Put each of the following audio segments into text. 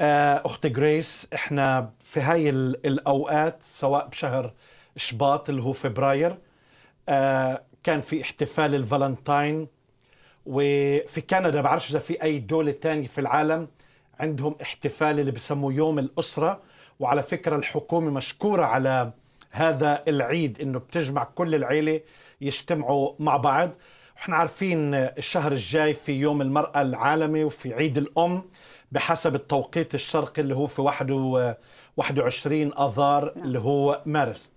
آه، اختي جريس احنا في هاي الاوقات سواء بشهر شباط اللي هو فبراير آه، كان في احتفال الفالنتاين وفي كندا بعرفش اذا في اي دوله تانية في العالم عندهم احتفال اللي بسموه يوم الاسره وعلى فكره الحكومه مشكوره على هذا العيد انه بتجمع كل العيله يجتمعوا مع بعض احنا عارفين الشهر الجاي في يوم المراه العالمي وفي عيد الام بحسب التوقيت الشرقي اللي هو في 21 اذار نعم. اللي هو مارس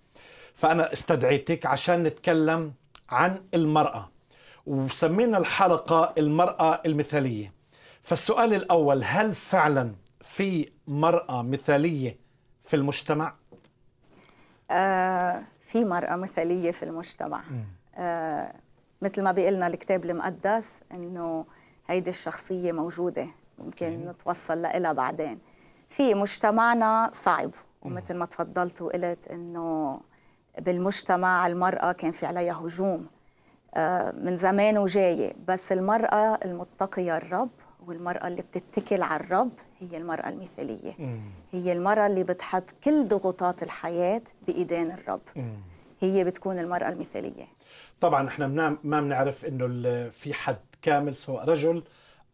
فانا استدعيتك عشان نتكلم عن المراه وسمينا الحلقه المراه المثاليه فالسؤال الاول هل فعلا في مراه مثاليه في المجتمع آه في مراه مثاليه في المجتمع آه مثل ما بيقلنا الكتاب المقدس انه هيدي الشخصيه موجوده ممكن نتوصل لها بعدين في مجتمعنا صعب ومثل ما تفضلت وقلت انه بالمجتمع المرأة كان في عليها هجوم آه، من زمان وجاية بس المرأة المتقية الرب والمرأة اللي بتتكل على الرب هي المرأة المثالية هي المرأة اللي بتحط كل ضغوطات الحياة بإيدين الرب هي بتكون المرأة المثالية طبعا احنا ما بنعرف انه في حد كامل سواء رجل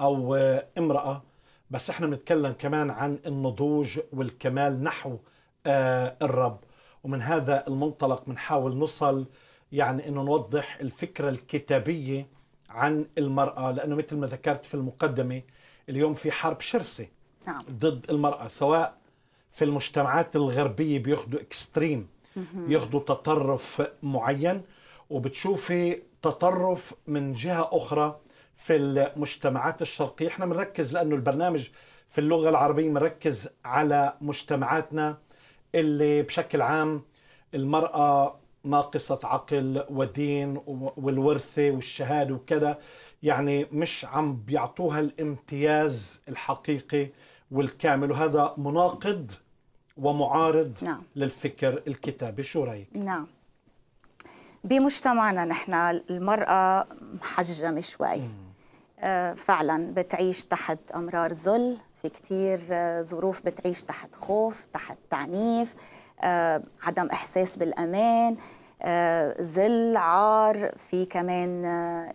او امراه بس احنا بنتكلم كمان عن النضوج والكمال نحو آه، الرب ومن هذا المنطلق بنحاول نصل يعني انه نوضح الفكره الكتابيه عن المراه لانه مثل ما ذكرت في المقدمه اليوم في حرب شرسه نعم. ضد المراه سواء في المجتمعات الغربيه بياخذوا اكستريم بياخذوا تطرف معين وبتشوفي تطرف من جهه اخرى في المجتمعات الشرقية احنا بنركز لأنه البرنامج في اللغة العربية مركز على مجتمعاتنا اللي بشكل عام المرأة ناقصة عقل ودين والورثة والشهادة وكذا يعني مش عم بيعطوها الامتياز الحقيقي والكامل وهذا مناقض ومعارض نعم. للفكر الكتابي شو رايك نعم بمجتمعنا نحن المرأة محجمة شوي آه، فعلا بتعيش تحت امرار ذل في كتير آه، ظروف بتعيش تحت خوف تحت تعنيف آه، عدم احساس بالامان ذل عار في كمان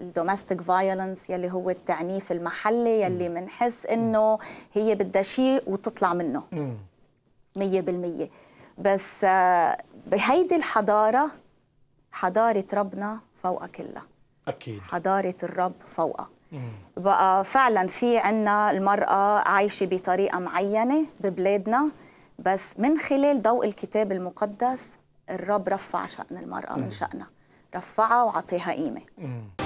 الدوميستيك فايولنس يلي هو التعنيف المحلي يلي بنحس انه هي بدها شيء وتطلع منه 100% بس بهيدي الحضاره حضاره ربنا فوق كلها اكيد حضاره الرب فوقها بقى فعلا في عنا المرأة عايشة بطريقة معينة ببلادنا بس من خلال ضوء الكتاب المقدس الرب رفع شأن المرأة من شأنها رفعها وعطيها قيمة